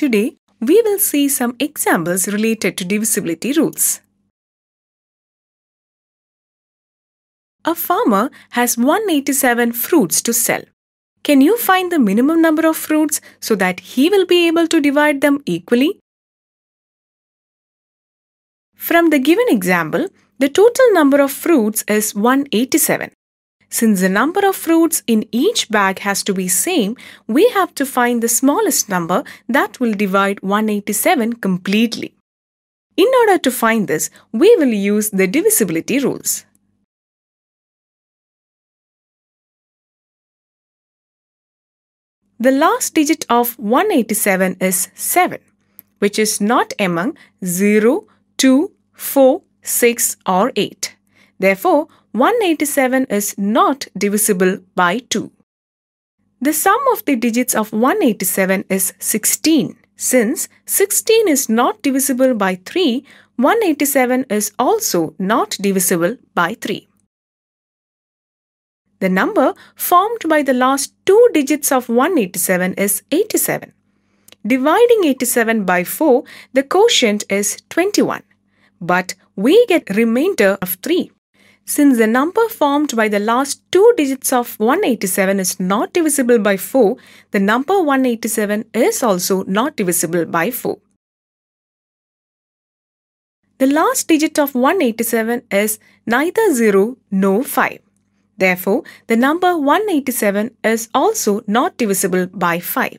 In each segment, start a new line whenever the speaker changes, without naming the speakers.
Today, we will see some examples related to divisibility rules. A farmer has 187 fruits to sell. Can you find the minimum number of fruits so that he will be able to divide them equally? From the given example, the total number of fruits is 187. Since the number of fruits in each bag has to be same, we have to find the smallest number that will divide 187 completely. In order to find this, we will use the divisibility rules. The last digit of 187 is 7, which is not among 0, 2, 4, 6 or 8. Therefore, 187 is not divisible by 2. The sum of the digits of 187 is 16. Since 16 is not divisible by 3, 187 is also not divisible by 3. The number formed by the last two digits of 187 is 87. Dividing 87 by 4, the quotient is 21. But we get remainder of 3. Since the number formed by the last two digits of 187 is not divisible by 4, the number 187 is also not divisible by 4. The last digit of 187 is neither 0 nor 5. Therefore, the number 187 is also not divisible by 5.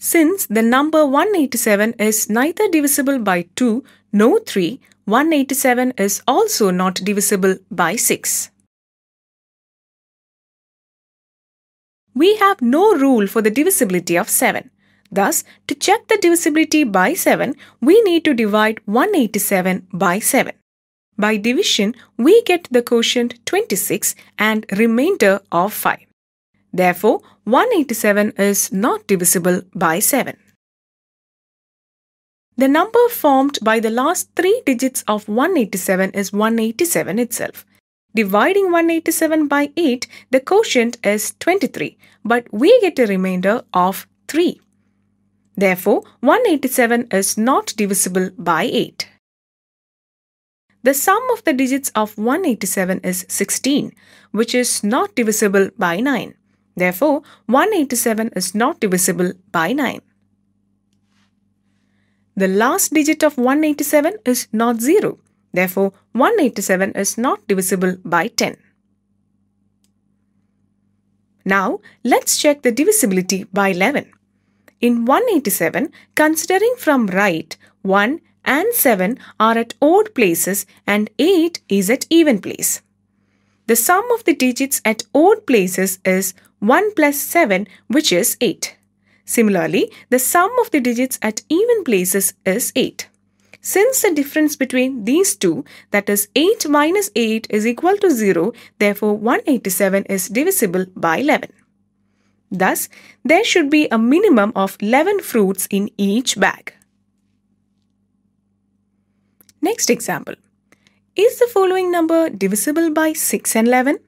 Since the number 187 is neither divisible by 2 no 3, 187 is also not divisible by 6. We have no rule for the divisibility of 7. Thus, to check the divisibility by 7, we need to divide 187 by 7. By division, we get the quotient 26 and remainder of 5. Therefore, 187 is not divisible by 7. The number formed by the last three digits of 187 is 187 itself. Dividing 187 by 8, the quotient is 23, but we get a remainder of 3. Therefore, 187 is not divisible by 8. The sum of the digits of 187 is 16, which is not divisible by 9. Therefore, 187 is not divisible by 9 the last digit of 187 is not 0. Therefore, 187 is not divisible by 10. Now, let's check the divisibility by 11. In 187, considering from right, 1 and 7 are at odd places and 8 is at even place. The sum of the digits at odd places is 1 plus 7 which is 8. Similarly, the sum of the digits at even places is 8. Since the difference between these two, that is 8 minus 8 is equal to 0, therefore 187 is divisible by 11. Thus, there should be a minimum of 11 fruits in each bag. Next example. Is the following number divisible by 6 and 11?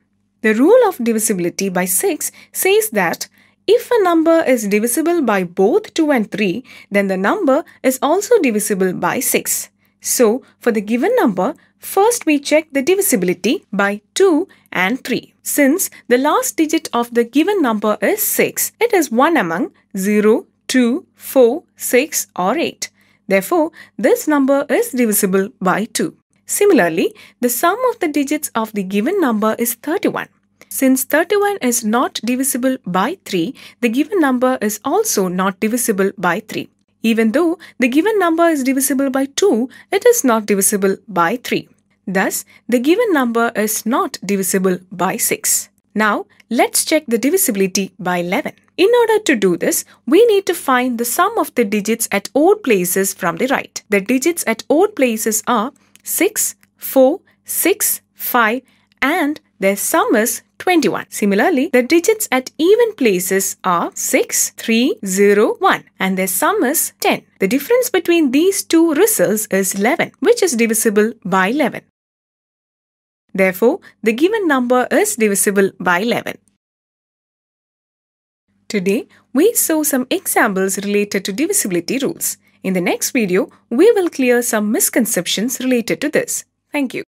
The rule of divisibility by 6 says that if a number is divisible by both 2 and 3, then the number is also divisible by 6. So, for the given number, first we check the divisibility by 2 and 3. Since the last digit of the given number is 6, it is one among 0, 2, 4, 6 or 8. Therefore, this number is divisible by 2. Similarly, the sum of the digits of the given number is 31. Since 31 is not divisible by 3, the given number is also not divisible by 3. Even though the given number is divisible by 2, it is not divisible by 3. Thus, the given number is not divisible by 6. Now, let's check the divisibility by 11. In order to do this, we need to find the sum of the digits at odd places from the right. The digits at odd places are 6, 4, 6, 5 and their sum is 21. Similarly, the digits at even places are 6, 3, 0, 1 and their sum is 10. The difference between these two results is 11 which is divisible by 11. Therefore, the given number is divisible by 11. Today, we saw some examples related to divisibility rules. In the next video, we will clear some misconceptions related to this. Thank you.